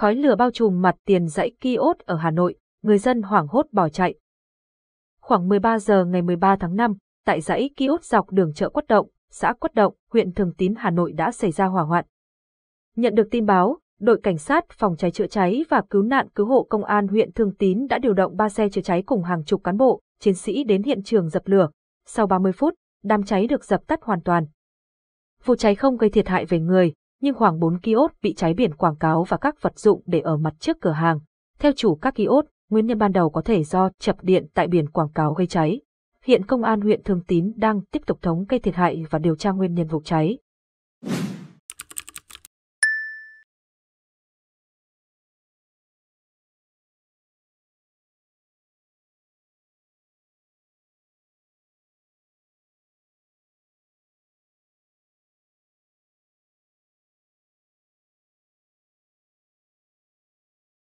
khói lửa bao trùm mặt tiền dãy kiosk ở Hà Nội, người dân hoảng hốt bỏ chạy. Khoảng 13 giờ ngày 13 tháng 5, tại dãy kiosk dọc đường chợ Quất Động, xã Quất Động, huyện Thường Tín, Hà Nội đã xảy ra hỏa hoạn. Nhận được tin báo, đội cảnh sát phòng cháy chữa cháy và cứu nạn cứu hộ công an huyện Thường Tín đã điều động 3 xe chữa cháy cùng hàng chục cán bộ, chiến sĩ đến hiện trường dập lửa. Sau 30 phút, đám cháy được dập tắt hoàn toàn. Vụ cháy không gây thiệt hại về người, nhưng khoảng 4 kiosk bị cháy biển quảng cáo và các vật dụng để ở mặt trước cửa hàng. Theo chủ các kiosk, nguyên nhân ban đầu có thể do chập điện tại biển quảng cáo gây cháy. Hiện công an huyện Thường Tín đang tiếp tục thống kê thiệt hại và điều tra nguyên nhân vụ cháy.